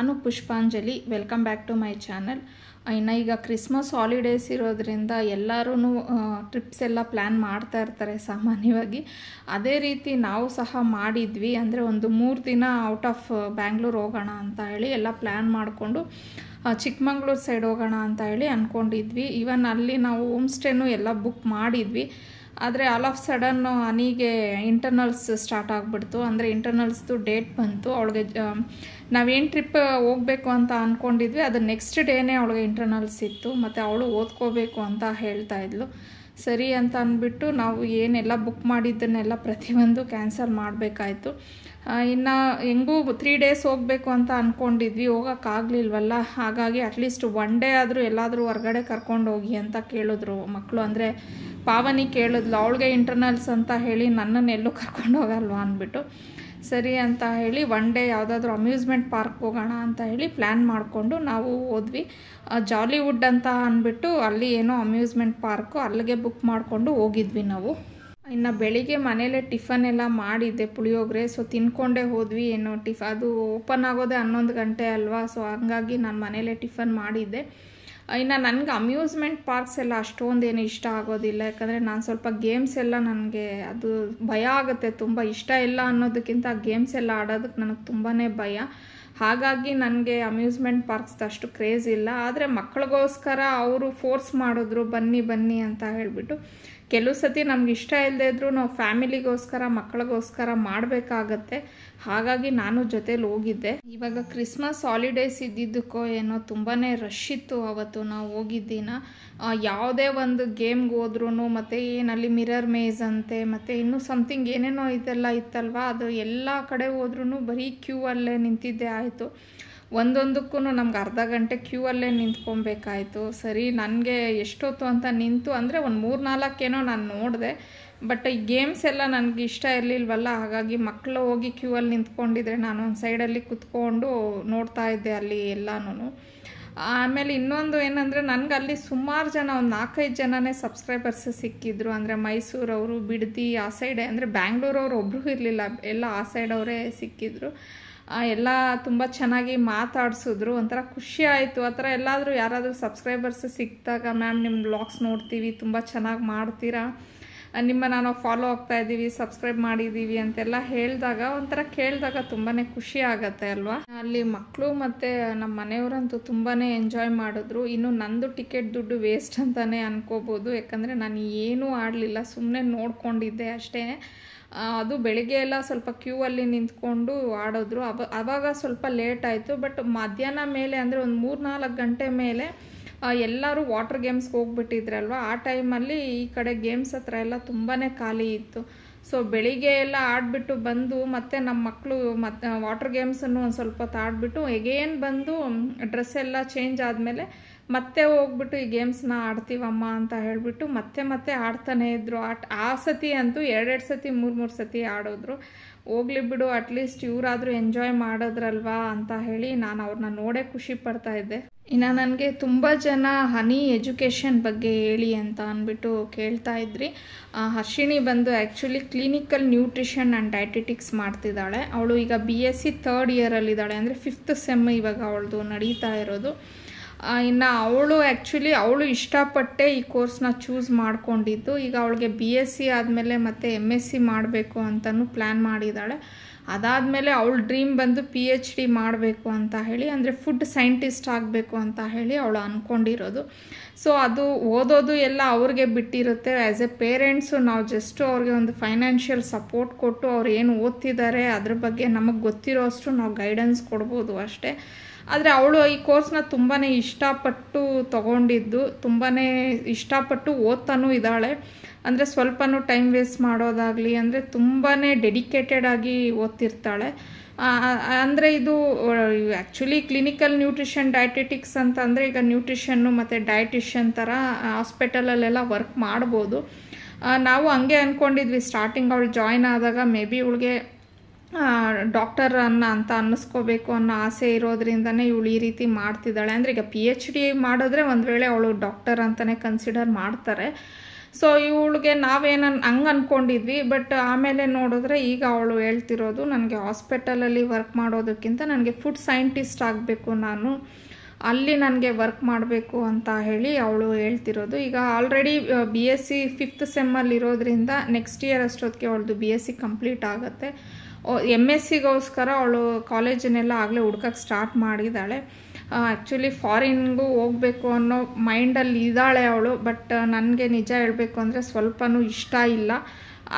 ನಾನು Pushpanjali welcome back to my channel ಇನ್ನು ಈಗ ಕ್ರಿಸ್ಮಸ್ ಹಾಲಿಡೇಸ್ ಇರೋದ್ರಿಂದ ಎಲ್ಲರೂ ಟ್ರಿಪ್ಸ್ ಎಲ್ಲ ಪ್ಲ್ಯಾನ್ ಮಾಡ್ತಾ ಇರ್ತಾರೆ ಸಾಮಾನ್ಯವಾಗಿ ಅದೇ ರೀತಿ ನಾವು ಸಹ ಮಾಡಿದ್ವಿ ಅಂದರೆ ಒಂದು ಮೂರು ದಿನ ಔಟ್ ಆಫ್ ಬ್ಯಾಂಗ್ಳೂರ್ ಹೋಗೋಣ ಅಂತ ಹೇಳಿ ಎಲ್ಲ ಪ್ಲ್ಯಾನ್ ಮಾಡಿಕೊಂಡು ಚಿಕ್ಕಮಂಗ್ಳೂರು ಸೈಡ್ ಹೋಗೋಣ ಅಂತ ಹೇಳಿ ಅಂದ್ಕೊಂಡಿದ್ವಿ ಇವನ್ ಅಲ್ಲಿ ನಾವು ಹೋಮ್ ಸ್ಟೇನೂ ಎಲ್ಲ ಬುಕ್ ಮಾಡಿದ್ವಿ ಆದರೆ ಆಲ್ ಆಫ್ ಸಡನ್ನು ಅನಿಗೆ ಇಂಟರ್ನಲ್ಸ್ ಸ್ಟಾರ್ಟ್ ಆಗಿಬಿಡ್ತು ಅಂದರೆ ಇಂಟರ್ನಲ್ಸ್ದು ಡೇಟ್ ಬಂತು ಅವಳಿಗೆ ನಾವೇನು ಟ್ರಿಪ್ ಹೋಗಬೇಕು ಅಂತ ಅಂದ್ಕೊಂಡಿದ್ವಿ ಅದು ನೆಕ್ಸ್ಟ್ ಡೇನೇ ಅವಳಿಗೆ ಇಂಟರ್ನಲ್ಸ್ ಇತ್ತು ಮತ್ತು ಅವಳು ಓದ್ಕೋಬೇಕು ಅಂತ ಹೇಳ್ತಾ ಇದ್ಲು ಸರಿ ಅಂತ ಅಂದ್ಬಿಟ್ಟು ನಾವು ಏನೆಲ್ಲ ಬುಕ್ ಮಾಡಿದ್ದನ್ನೆಲ್ಲ ಪ್ರತಿಯೊಂದು ಕ್ಯಾನ್ಸಲ್ ಮಾಡಬೇಕಾಯ್ತು ಇನ್ನು ಹೆಂಗೂ ತ್ರೀ ಡೇಸ್ ಹೋಗಬೇಕು ಅಂತ ಅಂದ್ಕೊಂಡಿದ್ವಿ ಹೋಗೋಕ್ಕಾಗಲಿಲ್ವಲ್ಲ ಹಾಗಾಗಿ ಅಟ್ಲೀಸ್ಟ್ ಒನ್ ಡೇ ಆದರೂ ಎಲ್ಲಾದರೂ ಹೊರಗಡೆ ಕರ್ಕೊಂಡು ಹೋಗಿ ಅಂತ ಕೇಳಿದ್ರು ಮಕ್ಕಳು ಅಂದರೆ ಪಾವನಿ ಕೇಳಿದ್ಲು ಅವಳಿಗೆ ಇಂಟರ್ನಲ್ಸ್ ಅಂತ ಹೇಳಿ ನನ್ನನ್ನು ಎಲ್ಲೂ ಕರ್ಕೊಂಡು ಹೋಗಲ್ವಾ ಅಂದ್ಬಿಟ್ಟು ಸರಿ ಅಂತ ಹೇಳಿ ಒನ್ ಡೇ ಯಾವುದಾದ್ರೂ ಅಮ್ಯೂಸ್ಮೆಂಟ್ ಪಾರ್ಕ್ ಹೋಗೋಣ ಅಂತ ಹೇಳಿ ಪ್ಲ್ಯಾನ್ ಮಾಡಿಕೊಂಡು ನಾವು ಹೋದ್ವಿ ಜಾಲಿವುಡ್ ಅಂತ ಅಂದ್ಬಿಟ್ಟು ಅಲ್ಲಿ ಏನೋ ಅಮ್ಯೂಸ್ಮೆಂಟ್ ಪಾರ್ಕು ಅಲ್ಲಿಗೆ ಬುಕ್ ಮಾಡಿಕೊಂಡು ಹೋಗಿದ್ವಿ ನಾವು ಇನ್ನು ಬೆಳಿಗ್ಗೆ ಮನೇಲೆ ಟಿಫನ್ ಎಲ್ಲ ಮಾಡಿದ್ದೆ ಪುಳಿಯೋಗರೆ ಸೊ ತಿನ್ಕೊಂಡೇ ಹೋದ್ವಿ ಏನೋ ಟಿಫ ಅದು ಓಪನ್ ಆಗೋದೇ ಹನ್ನೊಂದು ಗಂಟೆ ಅಲ್ವಾ ಸೊ ಹಂಗಾಗಿ ನಾನು ಮನೇಲೆ ಟಿಫನ್ ಮಾಡಿದ್ದೆ ಇನ್ನು ನನಗೆ ಅಮ್ಯೂಸ್ಮೆಂಟ್ ಪಾರ್ಕ್ಸ್ ಎಲ್ಲ ಅಷ್ಟೊಂದೇನು ಇಷ್ಟ ಆಗೋದಿಲ್ಲ ಯಾಕಂದರೆ ನಾನು ಸ್ವಲ್ಪ ಗೇಮ್ಸ್ ಎಲ್ಲ ನನಗೆ ಅದು ಭಯ ಆಗುತ್ತೆ ತುಂಬ ಇಷ್ಟ ಇಲ್ಲ ಅನ್ನೋದಕ್ಕಿಂತ ಗೇಮ್ಸ್ ಎಲ್ಲ ಆಡೋದಕ್ಕೆ ನನಗೆ ತುಂಬಾ ಭಯ ಹಾಗಾಗಿ ನನಗೆ ಅಮ್ಯೂಸ್ಮೆಂಟ್ ಪಾರ್ಕ್ಸ್ ಅಷ್ಟು ಕ್ರೇಜ್ ಇಲ್ಲ ಆದರೆ ಮಕ್ಕಳಿಗೋಸ್ಕರ ಅವರು ಫೋರ್ಸ್ ಮಾಡಿದ್ರು ಬನ್ನಿ ಬನ್ನಿ ಅಂತ ಹೇಳಿಬಿಟ್ಟು ಕೆಲವು ಸತಿ ನಮ್ಗೆ ಇಷ್ಟ ಇಲ್ಲದೇ ಇದ್ರೂ ನಾವು ಫ್ಯಾಮಿಲಿಗೋಸ್ಕರ ಮಕ್ಕಳಿಗೋಸ್ಕರ ಮಾಡಬೇಕಾಗತ್ತೆ ಹಾಗಾಗಿ ನಾನು ಜೊತೇಲಿ ಹೋಗಿದ್ದೆ ಇವಾಗ ಕ್ರಿಸ್ಮಸ್ ಹಾಲಿಡೇಸ್ ಇದ್ದಿದ್ದಕ್ಕೋ ಏನೋ ತುಂಬಾ ರಶ್ ಇತ್ತು ಅವತ್ತು ನಾವು ಹೋಗಿದ್ದಿನ ಯಾವುದೇ ಒಂದು ಗೇಮ್ಗೆ ಹೋದ್ರೂ ಮತ್ತು ಏನಲ್ಲಿ ಮಿರರ್ ಮೇಜ್ ಅಂತೆ ಮತ್ತು ಇನ್ನೂ ಸಮಥಿಂಗ್ ಏನೇನೋ ಇದೆಲ್ಲ ಇತ್ತಲ್ವ ಅದು ಎಲ್ಲ ಕಡೆ ಹೋದ್ರೂ ಬರೀ ಕ್ಯೂ ಅಲ್ಲೇ ನಿಂತಿದ್ದೆ ಆಯಿತು ಒಂದೊಂದಕ್ಕೂ ನಮ್ಗೆ ಅರ್ಧ ಗಂಟೆ ಕ್ಯೂ ಅಲ್ಲೇ ನಿಂತ್ಕೊಬೇಕಾಯ್ತು ಸರಿ ನನಗೆ ಎಷ್ಟೊತ್ತು ಅಂತ ನಿಂತು ಅಂದರೆ ಒಂದು ಮೂರು ನಾಲ್ಕೇನೋ ನಾನು ನೋಡಿದೆ ಬಟ್ ಈ ಗೇಮ್ಸ್ ಎಲ್ಲ ನನಗೆ ಇಷ್ಟ ಇರಲಿಲ್ವಲ್ಲ ಹಾಗಾಗಿ ಮಕ್ಕಳು ಹೋಗಿ ಕ್ಯೂ ಅಲ್ಲಿ ನಿಂತ್ಕೊಂಡಿದ್ರೆ ನಾನು ಒಂದು ಸೈಡಲ್ಲಿ ಕುತ್ಕೊಂಡು ನೋಡ್ತಾ ಇದ್ದೆ ಅಲ್ಲಿ ಎಲ್ಲನೂ ಆಮೇಲೆ ಇನ್ನೊಂದು ಏನಂದರೆ ನನಗೆ ಅಲ್ಲಿ ಸುಮಾರು ಜನ ಒಂದು ನಾಲ್ಕೈದು ಜನನೇ ಸಬ್ಸ್ಕ್ರೈಬರ್ಸ್ ಸಿಕ್ಕಿದ್ರು ಅಂದರೆ ಮೈಸೂರವರು ಬಿಡದಿ ಆ ಸೈಡೆ ಅಂದರೆ ಬ್ಯಾಂಗ್ಳೂರವ್ರು ಒಬ್ಬರು ಇರಲಿಲ್ಲ ಎಲ್ಲ ಆ ಸೈಡವರೇ ಸಿಕ್ಕಿದ್ರು ಎಲ್ಲ ತುಂಬ ಚೆನ್ನಾಗಿ ಮಾತಾಡಿಸಿದ್ರು ಒಂಥರ ಖುಷಿ ಆಯಿತು ಆ ಥರ ಎಲ್ಲಾದರೂ ಯಾರಾದರೂ ಸಬ್ಸ್ಕ್ರೈಬರ್ಸ್ ಸಿಕ್ಕಿದಾಗ ಮ್ಯಾಮ್ ನಿಮ್ಮ ಬ್ಲಾಗ್ಸ್ ನೋಡ್ತೀವಿ ತುಂಬ ಚೆನ್ನಾಗಿ ಮಾಡ್ತೀರಾ ನಿಮ್ಮ ನಾನು ಫಾಲೋ ಆಗ್ತಾ ಇದ್ದೀವಿ ಸಬ್ಸ್ಕ್ರೈಬ್ ಮಾಡಿದ್ದೀವಿ ಅಂತೆಲ್ಲ ಹೇಳಿದಾಗ ಒಂಥರ ಕೇಳಿದಾಗ ತುಂಬಾ ಖುಷಿ ಆಗತ್ತೆ ಅಲ್ವಾ ಅಲ್ಲಿ ಮಕ್ಕಳು ಮತ್ತು ನಮ್ಮ ಮನೆಯವರಂತೂ ತುಂಬಾ ಎಂಜಾಯ್ ಮಾಡಿದ್ರು ಇನ್ನು ನಂದು ಟಿಕೆಟ್ ದುಡ್ಡು ವೇಸ್ಟ್ ಅಂತಲೇ ಅನ್ಕೋಬೋದು ಯಾಕಂದರೆ ನಾನು ಏನೂ ಆಡಲಿಲ್ಲ ಸುಮ್ಮನೆ ನೋಡ್ಕೊಂಡಿದ್ದೆ ಅಷ್ಟೇ ಅದು ಬೆಳಿಗ್ಗೆ ಎಲ್ಲ ಸ್ವಲ್ಪ ಕ್ಯೂ ಅಲ್ಲಿ ನಿಂತ್ಕೊಂಡು ಆಡೋದ್ರು ಅವ ಅವಾಗ ಸ್ವಲ್ಪ ಲೇಟ್ ಆಯಿತು ಬಟ್ ಮಧ್ಯಾಹ್ನ ಮೇಲೆ ಅಂದರೆ ಒಂದು ಮೂರು ನಾಲ್ಕು ಗಂಟೆ ಮೇಲೆ ಎಲ್ಲರೂ ವಾಟರ್ ಗೇಮ್ಸ್ಗೆ ಹೋಗ್ಬಿಟ್ಟಿದ್ರಲ್ವ ಆ ಟೈಮಲ್ಲಿ ಈ ಕಡೆ ಗೇಮ್ಸ್ ಹತ್ರ ಎಲ್ಲ ತುಂಬಾ ಖಾಲಿ ಇತ್ತು ಸೊ ಬೆಳಿಗ್ಗೆ ಎಲ್ಲ ಆಡಿಬಿಟ್ಟು ಬಂದು ಮತ್ತೆ ನಮ್ಮ ಮಕ್ಕಳು ಮತ್ತೆ ವಾಟರ್ ಗೇಮ್ಸನ್ನು ಒಂದು ಸ್ವಲ್ಪ ಹೊತ್ತು ಆಡಿಬಿಟ್ಟು ಎಗೇನ್ ಬಂದು ಡ್ರೆಸ್ ಎಲ್ಲ ಚೇಂಜ್ ಆದಮೇಲೆ ಮತ್ತೆ ಹೋಗ್ಬಿಟ್ಟು ಈ ಗೇಮ್ಸ್ನ ಆಡ್ತೀವಮ್ಮ ಅಂತ ಹೇಳಿಬಿಟ್ಟು ಮತ್ತೆ ಮತ್ತೆ ಆಡ್ತಾನೇ ಇದ್ರು ಆ ಸತಿ ಅಂತೂ ಎರಡೆರಡು ಸತಿ ಮೂರು ಮೂರು ಸತಿ ಆಡೋದ್ರು ಹೋಗ್ಲಿ ಬಿಡು ಅಟ್ಲೀಸ್ಟ್ ಇವರಾದರೂ ಎಂಜಾಯ್ ಮಾಡೋದ್ರಲ್ವಾ ಅಂತ ಹೇಳಿ ನಾನು ಅವ್ರನ್ನ ನೋಡೇ ಖುಷಿ ಪಡ್ತಾ ಇದ್ದೆ ಇನ್ನು ನನಗೆ ತುಂಬ ಜನ ಹನಿ ಎಜುಕೇಷನ್ ಬಗ್ಗೆ ಹೇಳಿ ಅಂತ ಅಂದ್ಬಿಟ್ಟು ಕೇಳ್ತಾ ಇದ್ರಿ ಹರ್ಷಿಣಿ ಬಂದು actually clinical nutrition and dietetics ಮಾಡ್ತಿದ್ದಾಳೆ ಅವಳು ಈಗ ಬಿ ಎಸ್ ಸಿ ಥರ್ಡ್ ಇಯರಲ್ಲಿದ್ದಾಳೆ ಅಂದರೆ ಫಿಫ್ತ್ ಸೆಮ್ ಇವಾಗ ಅವಳದು ನಡೀತಾ ಇರೋದು ಇನ್ನು ಅವಳು ಆ್ಯಕ್ಚುಲಿ ಅವಳು ಇಷ್ಟಪಟ್ಟೆ ಈ ಕೋರ್ಸ್ನ ಚೂಸ್ ಮಾಡಿಕೊಂಡಿದ್ದು ಈಗ ಅವಳಿಗೆ ಬಿ ಎಸ್ ಸಿ ಆದಮೇಲೆ ಮತ್ತು ಎಮ್ ಎಸ್ ಸಿ ಮಾಡಬೇಕು ಅಂತಲೂ ಪ್ಲ್ಯಾನ್ ಮಾಡಿದ್ದಾಳೆ ಅದಾದಮೇಲೆ ಅವಳು ಡ್ರೀಮ್ ಬಂದು ಪಿ ಎಚ್ ಡಿ ಮಾಡಬೇಕು ಅಂತ ಹೇಳಿ ಅಂದರೆ ಫುಡ್ ಸೈಂಟಿಸ್ಟ್ ಆಗಬೇಕು ಅಂತ ಹೇಳಿ ಅವಳು ಅಂದ್ಕೊಂಡಿರೋದು ಸೊ ಅದು ಓದೋದು ಎಲ್ಲ ಅವ್ರಿಗೆ ಬಿಟ್ಟಿರುತ್ತೆ ಆ್ಯಸ್ ಎ ಪೇರೆಂಟ್ಸು ನಾವು ಜಸ್ಟು ಅವ್ರಿಗೆ ಒಂದು ಫೈನಾನ್ಷಿಯಲ್ ಸಪೋರ್ಟ್ ಕೊಟ್ಟು ಅವ್ರು ಏನು ಓದ್ತಿದ್ದಾರೆ ಅದ್ರ ಬಗ್ಗೆ ನಮಗೆ ಗೊತ್ತಿರೋ ಅಷ್ಟು ನಾವು ಗೈಡೆನ್ಸ್ ಕೊಡ್ಬೋದು ಅಷ್ಟೇ ಆದರೆ ಅವಳು ಈ ಕೋರ್ಸ್ನ ತುಂಬಾ ಇಷ್ಟಪಟ್ಟು ತಗೊಂಡಿದ್ದು ತುಂಬಾ ಇಷ್ಟಪಟ್ಟು ಓದ್ತಾನೂ ಇದ್ದಾಳೆ ಅಂದರೆ ಸ್ವಲ್ಪನೂ ಟೈಮ್ ವೇಸ್ಟ್ ಮಾಡೋದಾಗಲಿ ಅಂದರೆ ತುಂಬಾ ಡೆಡಿಕೇಟೆಡ್ ಆಗಿ ಓದ್ತಿರ್ತಾಳೆ ಅಂದರೆ ಇದು ಆ್ಯಕ್ಚುಲಿ ಕ್ಲಿನಿಕಲ್ ನ್ಯೂಟ್ರಿಷನ್ ಡಯಟೆಟಿಕ್ಸ್ ಅಂತ ಅಂದರೆ ಈಗ ನ್ಯೂಟ್ರಿಷನ್ನು ಮತ್ತು ಡಯಟಿಷನ್ ಥರ ಹಾಸ್ಪಿಟಲಲ್ಲೆಲ್ಲ ವರ್ಕ್ ಮಾಡ್ಬೋದು ನಾವು ಹಂಗೆ ಅಂದ್ಕೊಂಡಿದ್ವಿ ಸ್ಟಾರ್ಟಿಂಗ್ ಅವಳು ಜಾಯ್ನ್ ಆದಾಗ ಮೇ ಬಿ ಅವಳಿಗೆ ಡಾಕ್ಟರ್ ಅನ್ನ ಅಂತ ಅನ್ನಿಸ್ಕೋಬೇಕು ಅನ್ನೋ ಆಸೆ ಇರೋದ್ರಿಂದನೇ ಇವಳು ಈ ರೀತಿ ಮಾಡ್ತಿದ್ದಾಳೆ ಅಂದರೆ ಈಗ ಪಿ ಎಚ್ ಡಿ ಮಾಡಿದ್ರೆ ಒಂದು ವೇಳೆ ಅವಳು ಡಾಕ್ಟರ್ ಅಂತಲೇ ಕನ್ಸಿಡರ್ ಮಾಡ್ತಾರೆ ಸೊ ಇವಳಿಗೆ ನಾವೇನ ಹಂಗೆ ಅಂದ್ಕೊಂಡಿದ್ವಿ ಬಟ್ ಆಮೇಲೆ ನೋಡಿದ್ರೆ ಈಗ ಅವಳು ಹೇಳ್ತಿರೋದು ನನಗೆ ಹಾಸ್ಪಿಟಲಲ್ಲಿ ವರ್ಕ್ ಮಾಡೋದಕ್ಕಿಂತ ನನಗೆ ಫುಡ್ ಸೈಂಟಿಸ್ಟ್ ಆಗಬೇಕು ನಾನು ಅಲ್ಲಿ ನನಗೆ ವರ್ಕ್ ಮಾಡಬೇಕು ಅಂತ ಹೇಳಿ ಅವಳು ಹೇಳ್ತಿರೋದು ಈಗ already B S C fifth ಸೆಮ್ಮಲ್ಲಿರೋದ್ರಿಂದ ನೆಕ್ಸ್ಟ್ ಇಯರ್ ಅಷ್ಟೊತ್ತಿಗೆ ಅವಳದು ಬಿ ಎಸ್ ಸಿ ಕಂಪ್ಲೀಟ್ ಆಗುತ್ತೆ ಎಮ್ ಎಸ್ ಸಿಗೋಸ್ಕರ ಅವಳು ಕಾಲೇಜನ್ನೆಲ್ಲ ಆಗಲೇ ಹುಡ್ಕಕ್ಕೆ ಸ್ಟಾರ್ಟ್ ಮಾಡಿದ್ದಾಳೆ ಆ್ಯಕ್ಚುಲಿ ಫಾರಿನ್ಗೂ ಹೋಗಬೇಕು ಅನ್ನೋ ಮೈಂಡಲ್ಲಿ ಇದ್ದಾಳೆ ಅವಳು ಬಟ್ ನನಗೆ ನಿಜ ಹೇಳಬೇಕು ಅಂದರೆ ಸ್ವಲ್ಪನೂ ಇಷ್ಟ ಇಲ್ಲ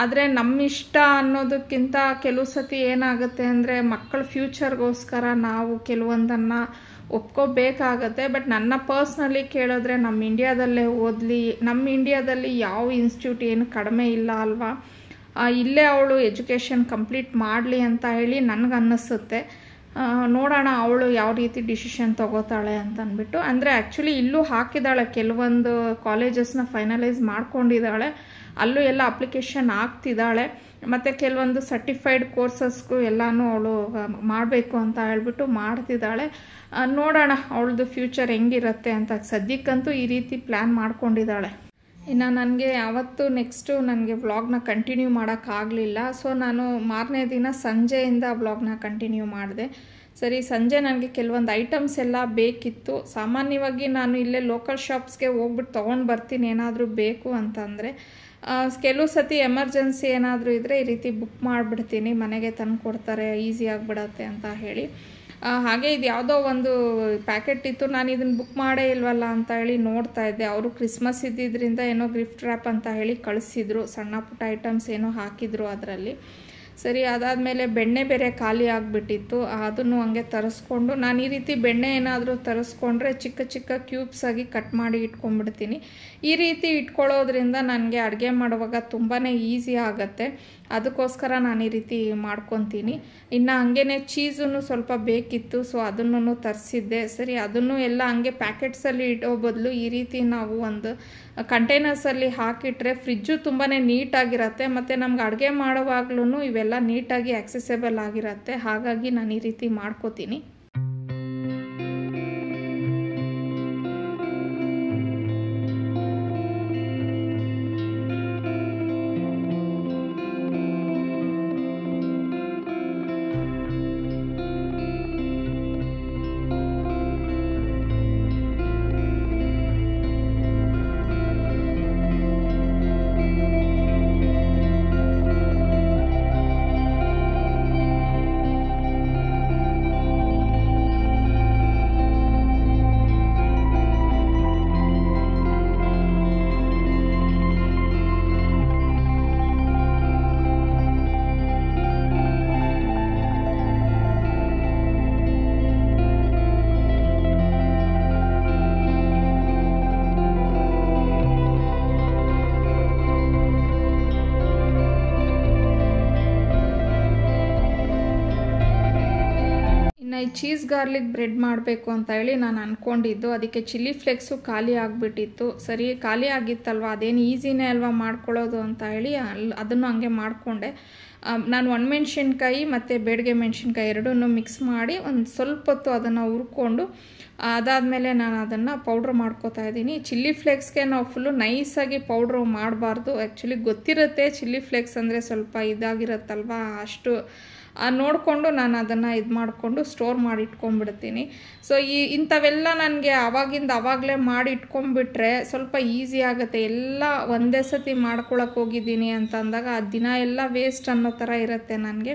ಆದರೆ ನಮ್ಮ ಇಷ್ಟ ಅನ್ನೋದಕ್ಕಿಂತ ಕೆಲವು ಸತಿ ಏನಾಗುತ್ತೆ ಅಂದರೆ ಮಕ್ಕಳ ಫ್ಯೂಚರ್ಗೋಸ್ಕರ ನಾವು ಕೆಲವೊಂದನ್ನು ಒಪ್ಕೋಬೇಕಾಗತ್ತೆ ಬಟ್ ನನ್ನ ಪರ್ಸ್ನಲಿ ಕೇಳಿದ್ರೆ ನಮ್ಮ ಇಂಡಿಯಾದಲ್ಲೇ ಓದಲಿ ನಮ್ಮ ಇಂಡಿಯಾದಲ್ಲಿ ಯಾವ ಇನ್ಸ್ಟಿಟ್ಯೂಟ್ ಏನು ಕಡಿಮೆ ಇಲ್ಲ ಅಲ್ವಾ ಇಲ್ಲೇ ಅವಳು ಎಜುಕೇಷನ್ ಕಂಪ್ಲೀಟ್ ಮಾಡಲಿ ಅಂತ ಹೇಳಿ ನನಗೆ ಅನ್ನಿಸುತ್ತೆ ನೋಡೋಣ ಅವಳು ಯಾವ ರೀತಿ ಡಿಸಿಷನ್ ತೊಗೋತಾಳೆ ಅಂತ ಅಂದ್ಬಿಟ್ಟು ಅಂದರೆ ಆ್ಯಕ್ಚುಲಿ ಇಲ್ಲೂ ಹಾಕಿದ್ದಾಳೆ ಕೆಲವೊಂದು ಕಾಲೇಜಸ್ನ ಫೈನಲೈಸ್ ಮಾಡ್ಕೊಂಡಿದ್ದಾಳೆ ಅಲ್ಲೂ ಎಲ್ಲ ಅಪ್ಲಿಕೇಶನ್ ಆಗ್ತಿದ್ದಾಳೆ ಮತ್ತು ಕೆಲವೊಂದು ಸರ್ಟಿಫೈಡ್ ಕೋರ್ಸಸ್ಗೂ ಎಲ್ಲನೂ ಅವಳು ಮಾಡಬೇಕು ಅಂತ ಹೇಳ್ಬಿಟ್ಟು ಮಾಡ್ತಿದ್ದಾಳೆ ನೋಡೋಣ ಅವಳದು ಫ್ಯೂಚರ್ ಹೆಂಗಿರುತ್ತೆ ಅಂತ ಸದ್ಯಕ್ಕಂತೂ ಈ ರೀತಿ ಪ್ಲ್ಯಾನ್ ಮಾಡ್ಕೊಂಡಿದ್ದಾಳೆ ಇನ್ನು ನನಗೆ ಯಾವತ್ತೂ ನೆಕ್ಸ್ಟು ನನಗೆ ವ್ಲಾಗ್ನ ಕಂಟಿನ್ಯೂ ಮಾಡೋಕ್ಕಾಗಲಿಲ್ಲ ಸೊ ನಾನು ಮಾರನೇ ದಿನ ಸಂಜೆಯಿಂದ ವ್ಲಾಗ್ನ ಕಂಟಿನ್ಯೂ ಮಾಡಿದೆ ಸರಿ ಸಂಜೆ ನನಗೆ ಕೆಲವೊಂದು ಐಟಮ್ಸ್ ಎಲ್ಲ ಬೇಕಿತ್ತು ಸಾಮಾನ್ಯವಾಗಿ ನಾನು ಇಲ್ಲೇ ಲೋಕಲ್ ಶಾಪ್ಸ್ಗೆ ಹೋಗ್ಬಿಟ್ಟು ತೊಗೊಂಡು ಬರ್ತೀನಿ ಏನಾದರೂ ಬೇಕು ಅಂತಂದರೆ ಕೆಲವು ಸತಿ ಎಮರ್ಜೆನ್ಸಿ ಏನಾದರೂ ಇದ್ದರೆ ಈ ರೀತಿ ಬುಕ್ ಮಾಡಿಬಿಡ್ತೀನಿ ಮನೆಗೆ ತಂದು ಕೊಡ್ತಾರೆ ಈಸಿ ಅಂತ ಹೇಳಿ ಹಾಗೆ ಇದು ಯಾವುದೋ ಒಂದು ಪ್ಯಾಕೆಟ್ ಇತ್ತು ನಾನು ಇದನ್ನು ಬುಕ್ ಮಾಡೇ ಇಲ್ವಲ್ಲ ಅಂತ ಹೇಳಿ ನೋಡ್ತಾ ಇದ್ದೆ ಅವರು ಕ್ರಿಸ್ಮಸ್ ಇದ್ದಿದ್ದರಿಂದ ಏನೋ ಗಿಫ್ಟ್ ರ್ಯಾಪ್ ಅಂತ ಹೇಳಿ ಕಳಿಸಿದ್ರು ಸಣ್ಣ ಪುಟ್ಟ ಐಟಮ್ಸ್ ಏನೋ ಹಾಕಿದ್ರು ಅದರಲ್ಲಿ ಸರಿ ಅದಾದಮೇಲೆ ಬೆಣ್ಣೆ ಬೇರೆ ಖಾಲಿ ಆಗಿಬಿಟ್ಟಿತ್ತು ಅದನ್ನು ಹಂಗೆ ತರಿಸ್ಕೊಂಡು ನಾನು ಈ ರೀತಿ ಬೆಣ್ಣೆ ಏನಾದರೂ ತರಿಸ್ಕೊಂಡ್ರೆ ಚಿಕ್ಕ ಚಿಕ್ಕ ಕ್ಯೂಬ್ಸ್ ಆಗಿ ಕಟ್ ಮಾಡಿ ಇಟ್ಕೊಂಡ್ಬಿಡ್ತೀನಿ ಈ ರೀತಿ ಇಟ್ಕೊಳ್ಳೋದ್ರಿಂದ ನನಗೆ ಅಡುಗೆ ಮಾಡುವಾಗ ತುಂಬಾ ಈಸಿ ಆಗುತ್ತೆ ಅದಕ್ಕೋಸ್ಕರ ನಾನು ಈ ರೀತಿ ಮಾಡ್ಕೊತೀನಿ ಇನ್ನು ಹಂಗೇ ಚೀಸೂ ಸ್ವಲ್ಪ ಬೇಕಿತ್ತು ಸೊ ಅದನ್ನು ತರಿಸಿದ್ದೆ ಸರಿ ಅದನ್ನು ಎಲ್ಲ ಹಂಗೆ ಪ್ಯಾಕೆಟ್ಸಲ್ಲಿ ಇಡೋ ಬದಲು ಈ ರೀತಿ ನಾವು ಒಂದು ಕಂಟೈನರ್ಸಲ್ಲಿ ಹಾಕಿಟ್ರೆ ಫ್ರಿಜ್ಜು ತುಂಬಾ ನೀಟಾಗಿರತ್ತೆ ಮತ್ತು ನಮ್ಗೆ ಅಡುಗೆ ಮಾಡುವಾಗ್ಲೂ ಇವೆಲ್ಲ ನೀಟಾಗಿ ಆಕ್ಸೆಸೆಬಲ್ ಆಗಿರತ್ತೆ ಹಾಗಾಗಿ ನಾನು ಈ ರೀತಿ ಮಾಡ್ಕೋತೀನಿ ಇನ್ನು ಈ ಚೀಸ್ ಗಾರ್ಲಿಕ್ ಬ್ರೆಡ್ ಮಾಡಬೇಕು ಅಂತ ಹೇಳಿ ನಾನು ಅಂದ್ಕೊಂಡಿದ್ದು ಅದಕ್ಕೆ ಚಿಲ್ಲಿ ಫ್ಲೆಕ್ಸು ಖಾಲಿ ಆಗಿಬಿಟ್ಟಿತ್ತು ಸರಿ ಖಾಲಿ ಆಗಿತ್ತಲ್ವ ಅದೇನು ಈಸಿನೇ ಅಲ್ವಾ ಮಾಡ್ಕೊಳ್ಳೋದು ಅಂತ ಹೇಳಿ ಅಲ್ಲಿ ಅದನ್ನು ಹಂಗೆ ಮಾಡಿಕೊಂಡೆ ನಾನು ಒಣಮೆಣ್ಸಿನ್ಕಾಯಿ ಮತ್ತು ಬೇಡಿಗೆ ಮೆಣಸಿನ್ಕಾಯಿ ಎರಡನ್ನೂ ಮಿಕ್ಸ್ ಮಾಡಿ ಒಂದು ಸ್ವಲ್ಪ ಹೊತ್ತು ಅದನ್ನು ಹುರ್ಕೊಂಡು ಅದಾದಮೇಲೆ ನಾನು ಅದನ್ನು ಪೌಡ್ರ್ ಮಾಡ್ಕೋತಾ ಇದ್ದೀನಿ ಚಿಲ್ಲಿ ಫ್ಲೆಕ್ಸ್ಗೆ ನಾವು ಫುಲ್ಲು ನೈಸಾಗಿ ಪೌಡ್ರು ಮಾಡಬಾರ್ದು ಆ್ಯಕ್ಚುಲಿ ಗೊತ್ತಿರುತ್ತೆ ಚಿಲ್ಲಿ ಫ್ಲೇಕ್ಸ್ ಅಂದರೆ ಸ್ವಲ್ಪ ಇದಾಗಿರುತ್ತಲ್ವ ಅಷ್ಟು ನೋಡಿಕೊಂಡು ನಾನು ಅದನ್ನು ಇದು ಮಾಡಿಕೊಂಡು ಸ್ಟೋರ್ ಮಾಡಿ ಇಟ್ಕೊಂಡ್ಬಿಡ್ತೀನಿ ಸೊ ಈ ಇಂಥವೆಲ್ಲ ನನಗೆ ಆವಾಗಿಂದ ಆವಾಗಲೇ ಮಾಡಿ ಇಟ್ಕೊಂಡ್ಬಿಟ್ರೆ ಸ್ವಲ್ಪ ಈಸಿ ಆಗುತ್ತೆ ಎಲ್ಲ ಒಂದೇ ಸತಿ ಮಾಡ್ಕೊಳಕ್ಕೆ ಹೋಗಿದ್ದೀನಿ ಅಂತ ಅಂದಾಗ ಆ ದಿನ ಎಲ್ಲ ವೇಸ್ಟ್ ಅನ್ನೋ ಥರ ಇರುತ್ತೆ ನನಗೆ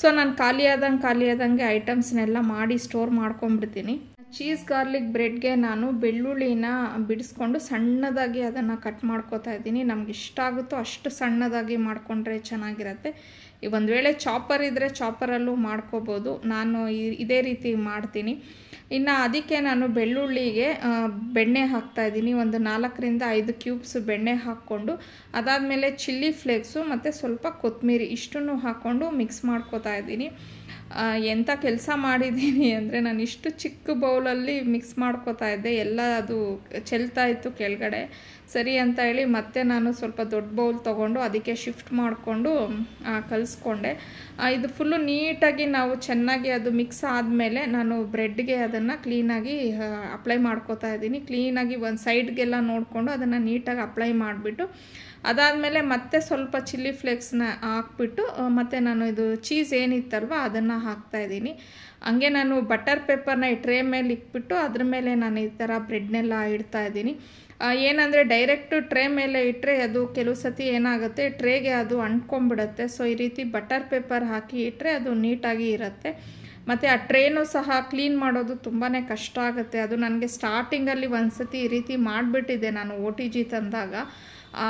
ಸೊ ನಾನು ಖಾಲಿಯಾದಂಗೆ ಖಾಲಿಯಾದಂಗೆ ಐಟಮ್ಸ್ನೆಲ್ಲ ಮಾಡಿ ಸ್ಟೋರ್ ಮಾಡ್ಕೊಂಡ್ಬಿಡ್ತೀನಿ ಚೀಸ್ ಗಾರ್ಲಿಕ್ ಬ್ರೆಡ್ಗೆ ನಾನು ಬೆಳ್ಳುಳ್ಳಿನ ಬಿಡಿಸ್ಕೊಂಡು ಸಣ್ಣದಾಗಿ ಅದನ್ನು ಕಟ್ ಮಾಡ್ಕೋತಾ ಇದ್ದೀನಿ ನಮ್ಗೆ ಇಷ್ಟ ಆಗುತ್ತೋ ಅಷ್ಟು ಸಣ್ಣದಾಗಿ ಮಾಡಿಕೊಂಡ್ರೆ ಚೆನ್ನಾಗಿರುತ್ತೆ ಈ ಒಂದು ವೇಳೆ ಚಾಪರ್ ಇದ್ದರೆ ಚಾಪರಲ್ಲೂ ಮಾಡ್ಕೋಬೋದು ನಾನು ಇದೇ ರೀತಿ ಮಾಡ್ತೀನಿ ಇನ್ನು ಅದಕ್ಕೆ ನಾನು ಬೆಳ್ಳುಳ್ಳಿಗೆ ಬೆಣ್ಣೆ ಇದ್ದೀನಿ ಒಂದು ನಾಲ್ಕರಿಂದ ಐದು ಕ್ಯೂಬ್ಸ್ ಬೆಣ್ಣೆ ಹಾಕ್ಕೊಂಡು ಅದಾದಮೇಲೆ ಚಿಲ್ಲಿ ಫ್ಲೇಕ್ಸು ಮತ್ತು ಸ್ವಲ್ಪ ಕೊತ್ತಂಬರಿ ಇಷ್ಟನ್ನು ಹಾಕ್ಕೊಂಡು ಮಿಕ್ಸ್ ಮಾಡ್ಕೋತಾ ಇದ್ದೀನಿ ಎಂಥ ಕೆಲಸ ಮಾಡಿದ್ದೀನಿ ಅಂದರೆ ನಾನು ಇಷ್ಟು ಚಿಕ್ಕ ಬೌಲಲ್ಲಿ ಮಿಕ್ಸ್ ಮಾಡ್ಕೋತಾ ಇದ್ದೆ ಎಲ್ಲ ಅದು ಚೆಲ್ತಾ ಇತ್ತು ಕೆಳಗಡೆ ಸರಿ ಅಂತ ಹೇಳಿ ಮತ್ತೆ ನಾನು ಸ್ವಲ್ಪ ದೊಡ್ಡ ಬೌಲ್ ತೊಗೊಂಡು ಅದಕ್ಕೆ ಶಿಫ್ಟ್ ಮಾಡಿಕೊಂಡು ಕಲಿಸ್ಕೊಂಡೆ ಇದು ಫುಲ್ಲು ನೀಟಾಗಿ ನಾವು ಚೆನ್ನಾಗಿ ಅದು ಮಿಕ್ಸ್ ಆದಮೇಲೆ ನಾನು ಬ್ರೆಡ್ಗೆ ಅದನ್ನು ಕ್ಲೀನಾಗಿ ಅಪ್ಲೈ ಮಾಡ್ಕೋತಾ ಇದ್ದೀನಿ ಕ್ಲೀನಾಗಿ ಒಂದು ಸೈಡ್ಗೆಲ್ಲ ನೋಡಿಕೊಂಡು ಅದನ್ನು ನೀಟಾಗಿ ಅಪ್ಲೈ ಮಾಡಿಬಿಟ್ಟು ಅದಾದಮೇಲೆ ಮತ್ತೆ ಸ್ವಲ್ಪ ಚಿಲ್ಲಿ ಫ್ಲೇಕ್ಸ್ನ ಹಾಕ್ಬಿಟ್ಟು ಮತ್ತು ನಾನು ಇದು ಚೀಸ್ ಏನಿತ್ತಲ್ವ ಅದನ್ನು ಇದ್ದೀನಿ ಹಂಗೆ ನಾನು ಬಟರ್ ಪೇಪರ್ನ ಈ ಟ್ರೇ ಮೇಲೆ ಇಟ್ಬಿಟ್ಟು ಅದ್ರ ಮೇಲೆ ನಾನು ಈ ಥರ ಬ್ರೆಡ್ನೆಲ್ಲ ಇದ್ದೀನಿ ಏನಂದರೆ ಡೈರೆಕ್ಟು ಟ್ರೇ ಮೇಲೆ ಇಟ್ಟರೆ ಅದು ಕೆಲವು ಸತಿ ಏನಾಗುತ್ತೆ ಟ್ರೇಗೆ ಅದು ಅಂಟ್ಕೊಂಡ್ಬಿಡುತ್ತೆ ಸೊ ಈ ರೀತಿ ಬಟರ್ ಪೇಪರ್ ಹಾಕಿ ಇಟ್ಟರೆ ಅದು ನೀಟಾಗಿ ಇರುತ್ತೆ ಮತ್ತು ಆ ಟ್ರೇನು ಸಹ ಕ್ಲೀನ್ ಮಾಡೋದು ತುಂಬಾ ಕಷ್ಟ ಆಗುತ್ತೆ ಅದು ನನಗೆ ಸ್ಟಾರ್ಟಿಂಗಲ್ಲಿ ಒಂದು ಸತಿ ಈ ರೀತಿ ಮಾಡಿಬಿಟ್ಟಿದೆ ನಾನು ಓ ಟಿ ಜಿ ತಂದಾಗ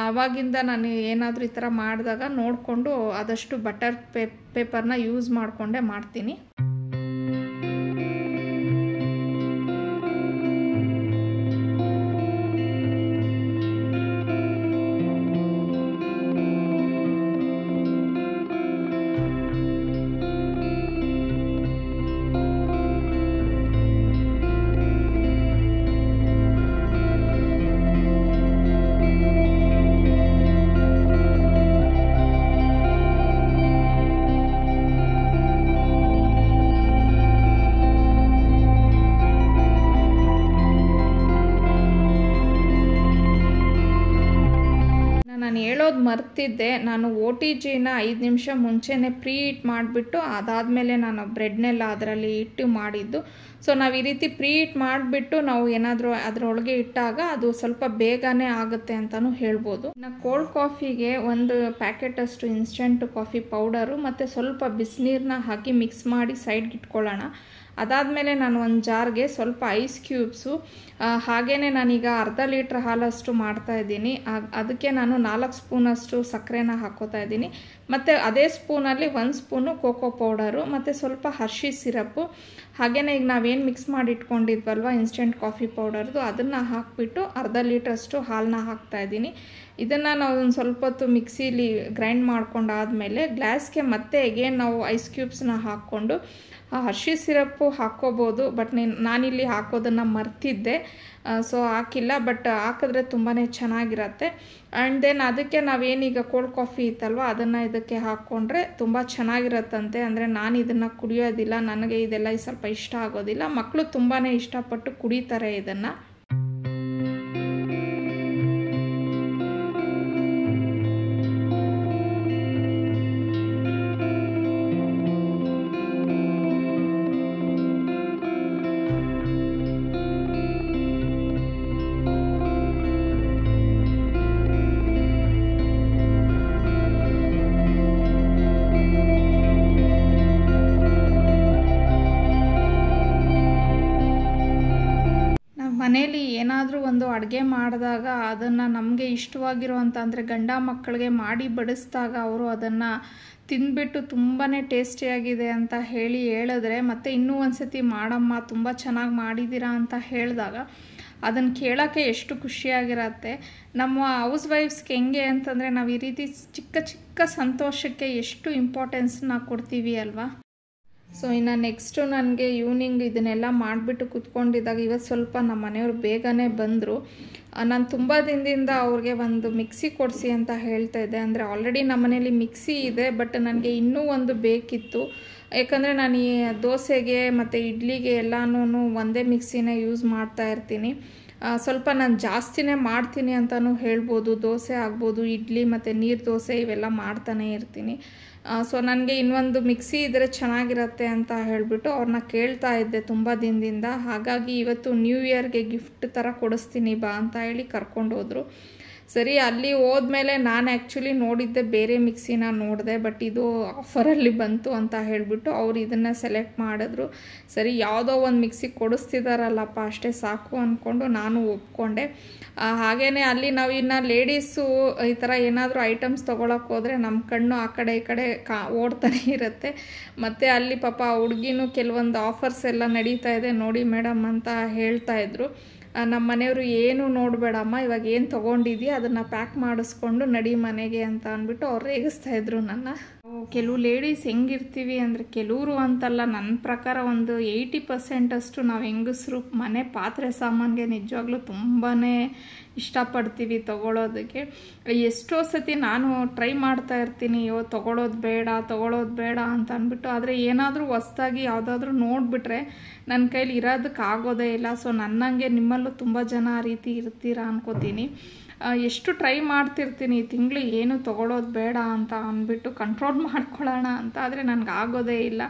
ಆವಾಗಿಂದ ನಾನು ಏನಾದರೂ ಈ ಥರ ಮಾಡಿದಾಗ ನೋಡಿಕೊಂಡು ಆದಷ್ಟು ಬಟರ್ ಪೇ ಪೇಪರ್ನ ಯೂಸ್ ಮಾಡಿಕೊಂಡೇ ಮಾಡ್ತೀನಿ ಮರ್ತಿದ್ದೆ ನಾನು ಒ ಟಿ ಜಿನ ಐದು ನಿಮಿಷ ಮುಂಚೆನೇ ಪ್ರೀ ಹೀಟ್ ಮಾಡಿಬಿಟ್ಟು ಅದಾದಮೇಲೆ ನಾನು ಬ್ರೆಡ್ನೆಲ್ಲ ಅದರಲ್ಲಿ ಇಟ್ಟು ಮಾಡಿದ್ದು ಸೊ ನಾವು ಈ ರೀತಿ ಪ್ರೀ ಹೀಟ್ ಮಾಡಿಬಿಟ್ಟು ನಾವು ಏನಾದರೂ ಅದರೊಳಗೆ ಇಟ್ಟಾಗ ಅದು ಸ್ವಲ್ಪ ಬೇಗನೆ ಆಗುತ್ತೆ ಅಂತಲೂ ಹೇಳ್ಬೋದು ಇನ್ನು ಕೋಲ್ಡ್ ಕಾಫಿಗೆ ಒಂದು ಪ್ಯಾಕೆಟಷ್ಟು ಇನ್ಸ್ಟೆಂಟ್ ಕಾಫಿ ಪೌಡರು ಮತ್ತು ಸ್ವಲ್ಪ ಬಿಸಿನೀರನ್ನ ಹಾಕಿ ಮಿಕ್ಸ್ ಮಾಡಿ ಸೈಡ್ಗೆ ಇಟ್ಕೊಳ್ಳೋಣ ಅದಾದ ಮೇಲೆ ನಾನು ಒಂದು ಜಾರ್ಗೆ ಸ್ವಲ್ಪ ಐಸ್ ಕ್ಯೂಬ್ಸು ಹಾಗೇ ನಾನೀಗ ಅರ್ಧ ಲೀಟ್ರ್ ಹಾಲಷ್ಟು ಮಾಡ್ತಾ ಇದ್ದೀನಿ ಅದಕ್ಕೆ ನಾನು ನಾಲ್ಕು ಸ್ಪೂನಷ್ಟು ಸಕ್ಕರೆನ ಹಾಕೋತಾ ಇದ್ದೀನಿ ಮತ್ತು ಅದೇ ಸ್ಪೂನಲ್ಲಿ ಒಂದು ಸ್ಪೂನು ಕೋಕೋ ಪೌಡರು ಮತ್ತು ಸ್ವಲ್ಪ ಹರ್ಷಿ ಸಿರಪ್ಪು ಹಾಗೆಯೇ ಈಗ ನಾವೇನು ಮಿಕ್ಸ್ ಮಾಡಿ ಇಟ್ಕೊಂಡಿದ್ವಲ್ವ ಇನ್ಸ್ಟೆಂಟ್ ಕಾಫಿ ಪೌಡರ್ದು ಅದನ್ನು ಹಾಕಿಬಿಟ್ಟು ಅರ್ಧ ಲೀಟ್ರಷ್ಟು ಹಾಲನ್ನ ಹಾಕ್ತಾ ಇದ್ದೀನಿ ಇದನ್ನು ನಾವು ಒಂದು ಸ್ವಲ್ಪ ಹೊತ್ತು ಮಿಕ್ಸಿಲಿ ಗ್ರೈಂಡ್ ಮಾಡ್ಕೊಂಡಾದಮೇಲೆ ಗ್ಲಾಸ್ಗೆ ಮತ್ತೆ ಎಗೇನ್ ನಾವು ಐಸ್ ಕ್ಯೂಬ್ಸ್ನ ಹಾಕ್ಕೊಂಡು ಹರ್ಷಿ ಸಿರಪ್ಪು ಹಾಕ್ಕೋಬೋದು ಬಟ್ ನೀನು ನಾನಿಲ್ಲಿ ಹಾಕೋದನ್ನು ಮರ್ತಿದ್ದೆ ಸೊ ಹಾಕಿಲ್ಲ ಬಟ್ ಹಾಕಿದ್ರೆ ತುಂಬಾ ಚೆನ್ನಾಗಿರತ್ತೆ ಆ್ಯಂಡ್ ದೆನ್ ಅದಕ್ಕೆ ನಾವೇನೀಗ ಕೋಲ್ಡ್ ಕಾಫಿ ಇತ್ತಲ್ವ ಅದನ್ನು ಇದಕ್ಕೆ ಹಾಕ್ಕೊಂಡ್ರೆ ತುಂಬ ಚೆನ್ನಾಗಿರತ್ತಂತೆ ಅಂದರೆ ನಾನು ಇದನ್ನು ಕುಡಿಯೋದಿಲ್ಲ ನನಗೆ ಇದೆಲ್ಲ ಸ್ವಲ್ಪ ಇಷ್ಟ ಆಗೋದಿಲ್ಲ ಮಕ್ಕಳು ತುಂಬಾ ಇಷ್ಟಪಟ್ಟು ಕುಡಿತಾರೆ ಇದನ್ನು ಅಡುಗೆ ಮಾಡಿದಾಗ ಅದನ್ನು ನಮಗೆ ಇಷ್ಟವಾಗಿರುವಂಥ ಅಂದರೆ ಗಂಡ ಮಕ್ಕಳಿಗೆ ಮಾಡಿ ಬಡಿಸಿದಾಗ ಅವರು ಅದನ್ನು ತಿಂದುಬಿಟ್ಟು ತುಂಬಾ ಟೇಸ್ಟಿಯಾಗಿದೆ ಅಂತ ಹೇಳಿ ಹೇಳಿದ್ರೆ ಮತ್ತು ಇನ್ನೂ ಒಂದು ಸತಿ ಮಾಡಮ್ಮ ತುಂಬ ಚೆನ್ನಾಗಿ ಮಾಡಿದ್ದೀರಾ ಅಂತ ಹೇಳಿದಾಗ ಅದನ್ನು ಕೇಳೋಕ್ಕೆ ಎಷ್ಟು ಖುಷಿಯಾಗಿರತ್ತೆ ನಮ್ಮ ಹೌಸ್ ವೈಫ್ಸ್ಗೆ ಹೆಂಗೆ ಅಂತಂದರೆ ನಾವು ಈ ರೀತಿ ಚಿಕ್ಕ ಚಿಕ್ಕ ಸಂತೋಷಕ್ಕೆ ಎಷ್ಟು ನಾವು ಕೊಡ್ತೀವಿ ಅಲ್ವಾ ಸೊ ಇನ್ನು ನೆಕ್ಸ್ಟು ನನಗೆ ಈವ್ನಿಂಗ್ ಇದನ್ನೆಲ್ಲ ಮಾಡಿಬಿಟ್ಟು ಕೂತ್ಕೊಂಡಿದ್ದಾಗ ಇವತ್ತು ಸ್ವಲ್ಪ ನಮ್ಮ ಮನೆಯವ್ರು ಬೇಗನೆ ಬಂದರು ನಾನು ತುಂಬ ದಿನದಿಂದ ಅವ್ರಿಗೆ ಒಂದು ಮಿಕ್ಸಿ ಕೊಡಿಸಿ ಅಂತ ಹೇಳ್ತಾ ಇದ್ದೆ ಅಂದರೆ ಆಲ್ರೆಡಿ ನಮ್ಮ ಮನೇಲಿ ಮಿಕ್ಸಿ ಇದೆ ಬಟ್ ನನಗೆ ಇನ್ನೂ ಒಂದು ಬೇಕಿತ್ತು ಯಾಕಂದರೆ ನಾನು ಈ ದೋಸೆಗೆ ಮತ್ತು ಇಡ್ಲಿಗೆ ಎಲ್ಲನೂ ಒಂದೇ ಮಿಕ್ಸಿನೇ ಯೂಸ್ ಮಾಡ್ತಾ ಇರ್ತೀನಿ ಸ್ವಲ್ಪ ನಾನು ಜಾಸ್ತಿನೇ ಮಾಡ್ತೀನಿ ಅಂತಲೂ ಹೇಳ್ಬೋದು ದೋಸೆ ಆಗ್ಬೋದು ಇಡ್ಲಿ ಮತ್ತು ನೀರು ದೋಸೆ ಇವೆಲ್ಲ ಮಾಡ್ತಾನೆ ಇರ್ತೀನಿ ಸೊ ನನಗೆ ಇನ್ನೊಂದು ಮಿಕ್ಸಿ ಇದ್ದರೆ ಚೆನ್ನಾಗಿರತ್ತೆ ಅಂತ ಹೇಳಿಬಿಟ್ಟು ಅವ್ರನ್ನ ಕೇಳ್ತಾ ಇದ್ದೆ ತುಂಬ ದಿನದಿಂದ ಹಾಗಾಗಿ ಇವತ್ತು ನ್ಯೂ ಇಯರ್ಗೆ ಗಿಫ್ಟ್ ಥರ ಕೊಡಿಸ್ತೀನಿ ಬಾ ಅಂತ ಹೇಳಿ ಕರ್ಕೊಂಡು ಹೋದರು ಸರಿ ಅಲ್ಲಿ ಹೋದ್ಮೇಲೆ ನಾನು ಆ್ಯಕ್ಚುಲಿ ನೋಡಿದ್ದೆ ಬೇರೆ ಮಿಕ್ಸಿನ ನೋಡಿದೆ ಬಟ್ ಇದು ಆಫರಲ್ಲಿ ಬಂತು ಅಂತ ಹೇಳಿಬಿಟ್ಟು ಅವ್ರು ಇದನ್ನು ಸೆಲೆಕ್ಟ್ ಮಾಡಿದ್ರು ಸರಿ ಯಾವುದೋ ಒಂದು ಮಿಕ್ಸಿ ಕೊಡಿಸ್ತಿದಾರಲ್ಲಪ್ಪ ಅಷ್ಟೇ ಸಾಕು ಅಂದ್ಕೊಂಡು ನಾನು ಒಪ್ಕೊಂಡೆ ಹಾಗೇ ಅಲ್ಲಿ ನಾವು ಇನ್ನು ಲೇಡೀಸು ಈ ಥರ ಏನಾದರೂ ಐಟಮ್ಸ್ ತೊಗೊಳಕ್ಕೆ ಹೋದರೆ ನಮ್ಮ ಕಣ್ಣು ಆ ಕಡೆ ಈ ಕಡೆ ಕಾ ಓಡ್ತಾನೆ ಇರುತ್ತೆ ಮತ್ತು ಅಲ್ಲಿ ಪಾಪ ಹುಡುಗಿನೂ ಕೆಲವೊಂದು ಆಫರ್ಸ್ ಎಲ್ಲ ನಡೀತಾ ಇದೆ ನೋಡಿ ಮೇಡಮ್ ಅಂತ ಹೇಳ್ತಾ ಇದ್ರು ನಮ್ಮ ಮನೆಯವರು ಏನು ನೋಡಬೇಡಮ್ಮ ಇವಾಗ ಏನು ತೊಗೊಂಡಿದ್ದೀ ಅದನ್ನು ಪ್ಯಾಕ್ ಮಾಡಿಸ್ಕೊಂಡು ನಡಿ ಮನೆಗೆ ಅಂತ ಅಂದ್ಬಿಟ್ಟು ಅವ್ರು ರೇಗಿಸ್ತಾಯಿದ್ರು ನನ್ನ ಕೆಲವು ಲೇಡೀಸ್ ಹೆಂಗಿರ್ತೀವಿ ಅಂದರೆ ಕೆಲವರು ಅಂತಲ್ಲ ನನ್ನ ಪ್ರಕಾರ ಒಂದು ಏಯ್ಟಿ ಪರ್ಸೆಂಟಷ್ಟು ನಾವು ಹೆಂಗಸರು ಮನೆ ಪಾತ್ರೆ ಸಾಮಾನಿಗೆ ನಿಜವಾಗ್ಲೂ ತುಂಬಾ ಇಷ್ಟಪಡ್ತೀವಿ ತೊಗೊಳೋದಕ್ಕೆ ಎಷ್ಟೋ ಸತಿ ನಾನು ಟ್ರೈ ಮಾಡ್ತಾ ಇರ್ತೀನಿ ಅಯ್ಯೋ ತೊಗೊಳೋದು ಬೇಡ ತೊಗೊಳೋದು ಬೇಡ ಅಂತ ಅಂದ್ಬಿಟ್ಟು ಆದರೆ ಏನಾದರೂ ಹೊಸ್ದಾಗಿ ಯಾವುದಾದ್ರೂ ನೋಡಿಬಿಟ್ರೆ ನನ್ನ ಕೈಲಿ ಇರೋದಕ್ಕೆ ಆಗೋದೇ ಇಲ್ಲ ಸೊ ನನ್ನಂಗೆ ನಿಮ್ಮಲ್ಲೂ ತುಂಬ ಜನ ಆ ರೀತಿ ಇರ್ತೀರಾ ಅನ್ಕೋತೀನಿ ಎಷ್ಟು ಟ್ರೈ ಮಾಡ್ತಿರ್ತೀನಿ ತಿಂಗಳು ಏನು ತೊಗೊಳೋದು ಬೇಡ ಅಂತ ಅಂದ್ಬಿಟ್ಟು ಕಂಟ್ರೋಲ್ ಮಾಡ್ಕೊಳ್ಳೋಣ ಅಂತ ಆದರೆ ನನಗೆ ಆಗೋದೇ ಇಲ್ಲ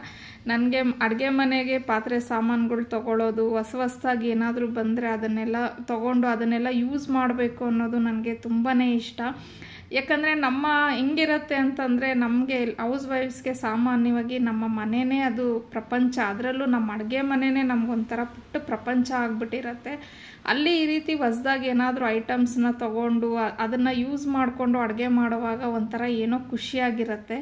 ನನಗೆ ಅಡುಗೆ ಮನೆಗೆ ಪಾತ್ರೆ ಸಾಮಾನುಗಳು ತೊಗೊಳೋದು ಹೊಸ ಹೊಸದಾಗಿ ಏನಾದರೂ ಬಂದರೆ ಅದನ್ನೆಲ್ಲ ತೊಗೊಂಡು ಅದನ್ನೆಲ್ಲ ಯೂಸ್ ಮಾಡಬೇಕು ಅನ್ನೋದು ನನಗೆ ತುಂಬಾ ಇಷ್ಟ ಯಾಕಂದರೆ ನಮ್ಮ ಹೆಂಗಿರುತ್ತೆ ಅಂತಂದರೆ ನಮಗೆ ಹೌಸ್ ವೈಫ್ಸ್ಗೆ ಸಾಮಾನ್ಯವಾಗಿ ನಮ್ಮ ಮನೆಯೇ ಅದು ಪ್ರಪಂಚ ಅದರಲ್ಲೂ ನಮ್ಮ ಅಡುಗೆ ಮನೆಯೇ ನಮಗೊಂಥರ ಪುಟ್ಟ ಪ್ರಪಂಚ ಆಗಿಬಿಟ್ಟಿರತ್ತೆ ಅಲ್ಲಿ ಈ ರೀತಿ ಹೊಸ್ದಾಗಿ ಏನಾದರೂ ಐಟಮ್ಸನ್ನ ತೊಗೊಂಡು ಅದನ್ನು ಯೂಸ್ ಮಾಡಿಕೊಂಡು ಅಡುಗೆ ಮಾಡುವಾಗ ಒಂಥರ ಏನೋ ಖುಷಿಯಾಗಿರುತ್ತೆ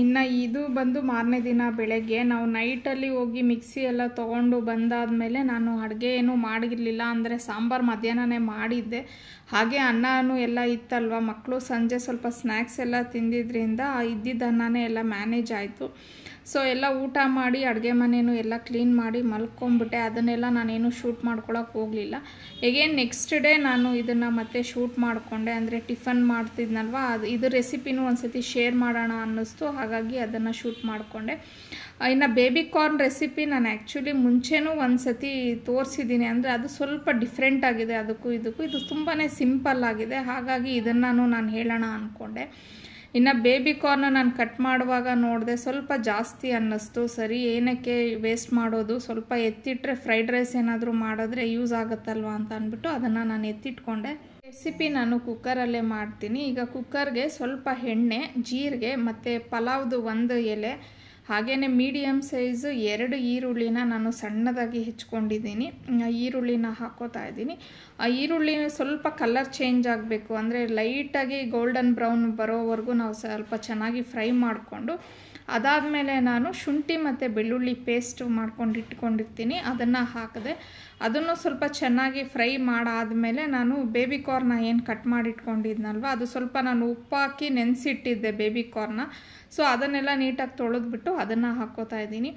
ಇನ್ನು ಇದು ಬಂದು ಮಾರನೇ ದಿನ ಬೆಳಗ್ಗೆ ನಾವು ನೈಟಲ್ಲಿ ಹೋಗಿ ಮಿಕ್ಸಿ ಎಲ್ಲ ತೊಗೊಂಡು ಬಂದಾದಮೇಲೆ ನಾನು ಅಡುಗೆ ಏನೂ ಮಾಡಿರಲಿಲ್ಲ ಅಂದರೆ ಸಾಂಬಾರು ಮಧ್ಯಾಹ್ನನೇ ಮಾಡಿದ್ದೆ ಹಾಗೆ ಅನ್ನನೂ ಎಲ್ಲ ಇತ್ತಲ್ವ ಮಕ್ಕಳು ಸಂಜೆ ಸ್ವಲ್ಪ ಸ್ನ್ಯಾಕ್ಸ್ ಎಲ್ಲ ತಿಂದಿದ್ದರಿಂದ ಇದ್ದಿದ್ದ ಅನ್ನನೇ ಎಲ್ಲ ಮ್ಯಾನೇಜ್ ಆಯಿತು ಸೊ ಎಲ್ಲ ಊಟ ಮಾಡಿ ಅಡುಗೆ ಮನೆಯೂ ಎಲ್ಲ ಕ್ಲೀನ್ ಮಾಡಿ ಮಲ್ಕೊಂಬಿಟ್ಟೆ ಅದನ್ನೆಲ್ಲ ನಾನೇನು ಶೂಟ್ ಮಾಡ್ಕೊಳಕ್ಕೆ ಹೋಗಲಿಲ್ಲ ಎಗೇನ್ ನೆಕ್ಸ್ಟ್ ಡೇ ನಾನು ಇದನ್ನು ಮತ್ತೆ ಶೂಟ್ ಮಾಡಿಕೊಂಡೆ ಅಂದರೆ ಟಿಫನ್ ಮಾಡ್ತಿದ್ನಲ್ವ ಅದು ಇದು ರೆಸಿಪಿನೂ ಒಂದು ಸತಿ ಶೇರ್ ಮಾಡೋಣ ಅನ್ನಿಸ್ತು ಹಾಗಾಗಿ ಅದನ್ನು ಶೂಟ್ ಮಾಡಿಕೊಂಡೆ ಇನ್ನು ಬೇಬಿ ಕಾರ್ನ್ ರೆಸಿಪಿ ನಾನು ಆ್ಯಕ್ಚುಲಿ ಮುಂಚೆನೂ ಒಂದು ಸತಿ ತೋರಿಸಿದ್ದೀನಿ ಅಂದರೆ ಅದು ಸ್ವಲ್ಪ ಡಿಫ್ರೆಂಟ್ ಆಗಿದೆ ಅದಕ್ಕೂ ಇದಕ್ಕೂ ಇದು ತುಂಬಾ ಸಿಂಪಲ್ ಆಗಿದೆ ಹಾಗಾಗಿ ಇದನ್ನು ನಾನು ಹೇಳೋಣ ಅಂದ್ಕೊಂಡೆ ಇನ್ನು ಬೇಬಿ ಕಾರ್ನ್ ನಾನು ಕಟ್ ಮಾಡುವಾಗ ನೋಡಿದೆ ಸ್ವಲ್ಪ ಜಾಸ್ತಿ ಅನ್ನಿಸ್ತು ಸರಿ ಏನಕ್ಕೆ ವೇಸ್ಟ್ ಮಾಡೋದು ಸ್ವಲ್ಪ ಎತ್ತಿಟ್ಟರೆ ಫ್ರೈಡ್ ರೈಸ್ ಏನಾದರೂ ಮಾಡಿದ್ರೆ ಯೂಸ್ ಆಗುತ್ತಲ್ವಾ ಅಂತ ಅಂದ್ಬಿಟ್ಟು ಅದನ್ನು ನಾನು ಎತ್ತಿಟ್ಕೊಂಡೆ ರೆಸಿಪಿ ನಾನು ಕುಕ್ಕರಲ್ಲೇ ಮಾಡ್ತೀನಿ ಈಗ ಕುಕ್ಕರ್ಗೆ ಸ್ವಲ್ಪ ಎಣ್ಣೆ ಜೀರಿಗೆ ಮತ್ತು ಪಲಾವ್ದು ಒಂದು ಎಲೆ ಹಾಗೆಯೇ ಮೀಡಿಯಮ್ ಸೈಜು ಎರಡು ಈರುಳ್ಳಿನ ನಾನು ಸಣ್ಣದಾಗಿ ಹೆಚ್ಕೊಂಡಿದ್ದೀನಿ ಈರುಳ್ಳಿನ ಹಾಕೋತಾ ಇದ್ದೀನಿ ಆ ಈರುಳ್ಳಿ ಸ್ವಲ್ಪ ಕಲರ್ ಚೇಂಜ್ ಆಗಬೇಕು ಅಂದರೆ ಲೈಟಾಗಿ ಗೋಲ್ಡನ್ ಬ್ರೌನ್ ಬರೋವರೆಗೂ ನಾವು ಸ್ವಲ್ಪ ಚೆನ್ನಾಗಿ ಫ್ರೈ ಮಾಡಿಕೊಂಡು ಅದಾದಮೇಲೆ ನಾನು ಶುಂಠಿ ಮತ್ತು ಬೆಳ್ಳುಳ್ಳಿ ಪೇಸ್ಟ್ ಮಾಡ್ಕೊಂಡು ಇಟ್ಕೊಂಡಿರ್ತೀನಿ ಅದನ್ನು ಹಾಕಿದೆ ಅದನ್ನು ಸ್ವಲ್ಪ ಚೆನ್ನಾಗಿ ಫ್ರೈ ಮಾಡಾದಮೇಲೆ ನಾನು ಬೇಬಿ ಕಾರ್ನ ಏನು ಕಟ್ ಮಾಡಿಟ್ಕೊಂಡಿದ್ನಲ್ವ ಅದು ಸ್ವಲ್ಪ ನಾನು ಉಪ್ಪು ಹಾಕಿ ನೆನೆಸಿಟ್ಟಿದ್ದೆ ಬೇಬಿ ಕಾರ್ನ ಸೊ ಅದನ್ನೆಲ್ಲ ನೀಟಾಗಿ ತೊಳೆದ್ಬಿಟ್ಟು ಅದನ್ನು ಹಾಕೋತಾ ಇದ್ದೀನಿ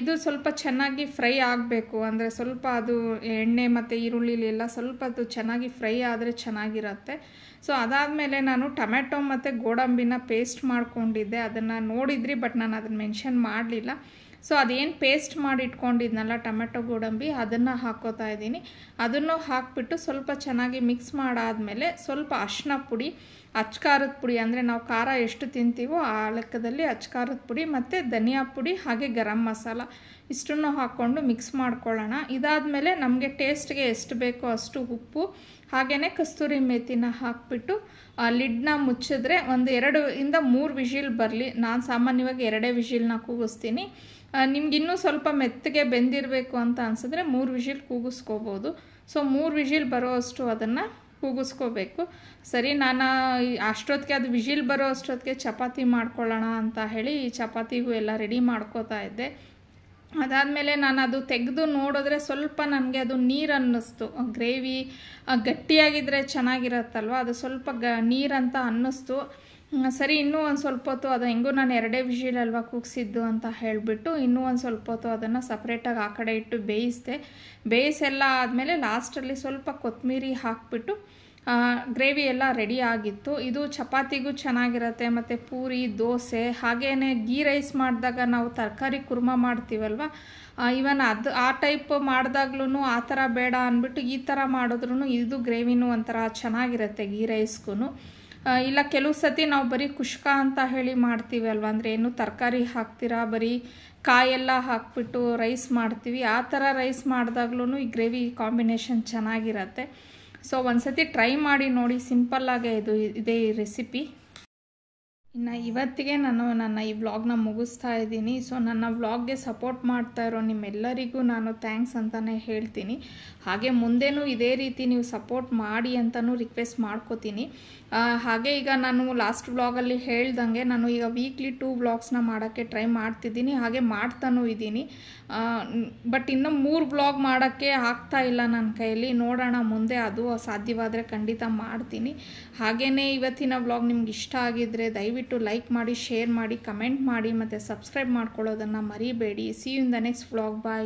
ಇದು ಸ್ವಲ್ಪ ಚೆನ್ನಾಗಿ ಫ್ರೈ ಆಗಬೇಕು ಅಂದರೆ ಸ್ವಲ್ಪ ಅದು ಎಣ್ಣೆ ಮತ್ತು ಈರುಳ್ಳಿಲೆಲ್ಲ ಸ್ವಲ್ಪ ಅದು ಚೆನ್ನಾಗಿ ಫ್ರೈ ಆದರೆ ಚೆನ್ನಾಗಿರುತ್ತೆ ಸೊ ಅದಾದಮೇಲೆ ನಾನು ಟೊಮೆಟೊ ಮತ್ತು ಗೋಡಂಬಿನ ಪೇಸ್ಟ್ ಮಾಡಿಕೊಂಡಿದ್ದೆ ಅದನ್ನು ನೋಡಿದ್ರಿ ಬಟ್ ನಾನು ಅದನ್ನು ಮೆನ್ಷನ್ ಮಾಡಲಿಲ್ಲ ಸೊ ಅದೇನು ಪೇಸ್ಟ್ ಮಾಡಿ ಇಟ್ಕೊಂಡಿದ್ನಲ್ಲ ಟೊಮೆಟೊ ಗೋಡಂಬಿ ಅದನ್ನು ಹಾಕೋತಾ ಇದ್ದೀನಿ ಅದನ್ನು ಹಾಕಿಬಿಟ್ಟು ಸ್ವಲ್ಪ ಚೆನ್ನಾಗಿ ಮಿಕ್ಸ್ ಮಾಡಾದಮೇಲೆ ಸ್ವಲ್ಪ ಅರ್ಶಿನ ಪುಡಿ ಅಚ್ಕಾರದ ಪುಡಿ ಅಂದರೆ ನಾವು ಖಾರ ಎಷ್ಟು ತಿಂತೀವೋ ಆ ಲೆಕ್ಕದಲ್ಲಿ ಅಚ್ಕಾರದ ಪುಡಿ ಮತ್ತು ಧನಿಯಾ ಪುಡಿ ಹಾಗೆ ಗರಂ ಮಸಾಲ ಇಷ್ಟನ್ನು ಹಾಕ್ಕೊಂಡು ಮಿಕ್ಸ್ ಮಾಡ್ಕೊಳ್ಳೋಣ ಇದಾದ ಮೇಲೆ ನಮಗೆ ಟೇಸ್ಟ್ಗೆ ಎಷ್ಟು ಬೇಕೋ ಅಷ್ಟು ಉಪ್ಪು ಹಾಗೆಯೇ ಕಸ್ತೂರಿ ಮೇಥಿನ ಹಾಕಿಬಿಟ್ಟು ಲಿಡ್ನ ಮುಚ್ಚಿದ್ರೆ ಒಂದು ಎರಡು ಇಂದ ಮೂರು ವಿಷಿಲ್ ಬರಲಿ ನಾನು ಸಾಮಾನ್ಯವಾಗಿ ಎರಡೇ ವಿಷಿಲ್ನ ಕೂಗಿಸ್ತೀನಿ ನಿಮ್ಗೆ ಇನ್ನೂ ಸ್ವಲ್ಪ ಮೆತ್ತಗೆ ಬೆಂದಿರಬೇಕು ಅಂತ ಅನಿಸಿದ್ರೆ ಮೂರು ವಿಷಿಲ್ ಕೂಗಿಸ್ಕೋಬೋದು ಸೊ ಮೂರು ವಿಷಿಲ್ ಬರೋ ಅಷ್ಟು ಅದನ್ನು ಕೂಗಿಸ್ಕೋಬೇಕು ಸರಿ ನಾನು ಅಷ್ಟೊತ್ತಿಗೆ ಅದು ವಿಷಿಲ್ ಬರೋ ಅಷ್ಟೊತ್ತಿಗೆ ಚಪಾತಿ ಮಾಡ್ಕೊಳ್ಳೋಣ ಅಂತ ಹೇಳಿ ಈ ಚಪಾತಿಗೂ ಎಲ್ಲ ರೆಡಿ ಮಾಡ್ಕೋತಾ ಇದ್ದೆ ಅದಾದಮೇಲೆ ನಾನು ಅದು ತೆಗೆದು ನೋಡಿದ್ರೆ ಸ್ವಲ್ಪ ನನಗೆ ಅದು ನೀರು ಅನ್ನಿಸ್ತು ಗ್ರೇವಿ ಗಟ್ಟಿಯಾಗಿದ್ದರೆ ಚೆನ್ನಾಗಿರತ್ತಲ್ವ ಅದು ಸ್ವಲ್ಪ ಗ ನೀರಂತ ಅನ್ನಿಸ್ತು ಸರಿ ಇನ್ನೂ ಒಂದು ಸ್ವಲ್ಪ ಹೊತ್ತು ಅದು ಹೆಂಗೂ ನಾನು ಎರಡೇ ವಿಷಿಲ್ ಅಲ್ವಾ ಕುಗ್ಸಿದ್ದು ಅಂತ ಹೇಳಿಬಿಟ್ಟು ಇನ್ನೂ ಒಂದು ಸ್ವಲ್ಪ ಹೊತ್ತು ಅದನ್ನು ಸಪ್ರೇಟಾಗಿ ಆ ಕಡೆ ಇಟ್ಟು ಬೇಯಿಸಿದೆ ಬೇಯಿಸೆಲ್ಲ ಆದಮೇಲೆ ಲಾಸ್ಟಲ್ಲಿ ಸ್ವಲ್ಪ ಕೊತ್ತಂಬರಿ ಹಾಕಿಬಿಟ್ಟು ಗ್ರೇವಿ ಎಲ್ಲ ರೆಡಿ ಆಗಿತ್ತು ಇದು ಚಪಾತಿಗೂ ಚೆನ್ನಾಗಿರುತ್ತೆ ಮತ್ತು ಪೂರಿ ದೋಸೆ ಹಾಗೇ ಗೀ ರೈಸ್ ಮಾಡಿದಾಗ ನಾವು ತರಕಾರಿ ಕುರ್ಮ ಮಾಡ್ತೀವಲ್ವ ಇವನ್ ಅದು ಆ ಟೈಪ್ ಮಾಡಿದಾಗ್ಲೂ ಆ ಥರ ಬೇಡ ಅಂದ್ಬಿಟ್ಟು ಈ ಥರ ಮಾಡಿದ್ರೂ ಇದು ಗ್ರೇವಿನೂ ಒಂಥರ ಚೆನ್ನಾಗಿರುತ್ತೆ ಗೀ ರೈಸ್ಗೂ ಇಲ್ಲ ಕೆಲವು ಸತಿ ನಾವು ಬರೀ ಕುಷ್ಕ ಅಂತ ಹೇಳಿ ಮಾಡ್ತೀವಲ್ವ ಅಂದ್ರೆ ಅಂದರೆ ಏನು ತರಕಾರಿ ಹಾಕ್ತೀರಾ ಬರೀ ಕಾಯೆಲ್ಲ ಹಾಕ್ಬಿಟ್ಟು ರೈಸ್ ಮಾಡ್ತೀವಿ ಆ ಥರ ರೈಸ್ ಮಾಡಿದಾಗ್ಲೂ ಈ ಗ್ರೇವಿ ಕಾಂಬಿನೇಷನ್ ಚೆನ್ನಾಗಿರತ್ತೆ ಸೊ ಒಂದು ಟ್ರೈ ಮಾಡಿ ನೋಡಿ ಸಿಂಪಲ್ಲಾಗೆ ಇದು ಇದೇ ರೆಸಿಪಿ ಇನ್ನು ಇವತ್ತಿಗೆ ನಾನು ನನ್ನ ಈ ವ್ಲಾಗ್ನ ಮುಗಿಸ್ತಾ ಇದ್ದೀನಿ ಸೊ ನನ್ನ ವ್ಲಾಗ್ಗೆ ಸಪೋರ್ಟ್ ಮಾಡ್ತಾ ಇರೋ ನಿಮ್ಮೆಲ್ಲರಿಗೂ ನಾನು ಥ್ಯಾಂಕ್ಸ್ ಅಂತಲೇ ಹೇಳ್ತೀನಿ ಹಾಗೆ ಮುಂದೆನೂ ಇದೇ ರೀತಿ ನೀವು ಸಪೋರ್ಟ್ ಮಾಡಿ ಅಂತಲೂ ರಿಕ್ವೆಸ್ಟ್ ಮಾಡ್ಕೋತೀನಿ ಹಾಗೆ ಈಗ ನಾನು ಲಾಸ್ಟ್ ವ್ಲಾಗಲ್ಲಿ ಹೇಳ್ದಂಗೆ ನಾನು ಈಗ ವೀಕ್ಲಿ ಟೂ ವ್ಲಾಗ್ಸ್ನ ಮಾಡೋಕ್ಕೆ ಟ್ರೈ ಮಾಡ್ತಿದ್ದೀನಿ ಹಾಗೆ ಮಾಡ್ತಾನೂ ಇದ್ದೀನಿ ಬಟ್ ಇನ್ನು ಮೂರು ವ್ಲಾಗ್ ಮಾಡೋಕ್ಕೆ ಆಗ್ತಾ ಇಲ್ಲ ನನ್ನ ಕೈಯಲ್ಲಿ ನೋಡೋಣ ಮುಂದೆ ಅದು ಸಾಧ್ಯವಾದರೆ ಖಂಡಿತ ಮಾಡ್ತೀನಿ ಹಾಗೆಯೇ ಇವತ್ತಿನ ವ್ಲಾಗ್ ನಿಮ್ಗೆ ಇಷ್ಟ ಆಗಿದ್ದರೆ ದಯವಿಟ್ಟು ದಯವಿಟ್ಟು ಲೈಕ್ ಮಾಡಿ ಶೇರ್ ಮಾಡಿ ಕಮೆಂಟ್ ಮಾಡಿ ಮತ್ತು ಸಬ್ಸ್ಕ್ರೈಬ್ ಮಾಡ್ಕೊಳ್ಳೋದನ್ನು ಮರಿಬೇಡಿ see in the next vlog bye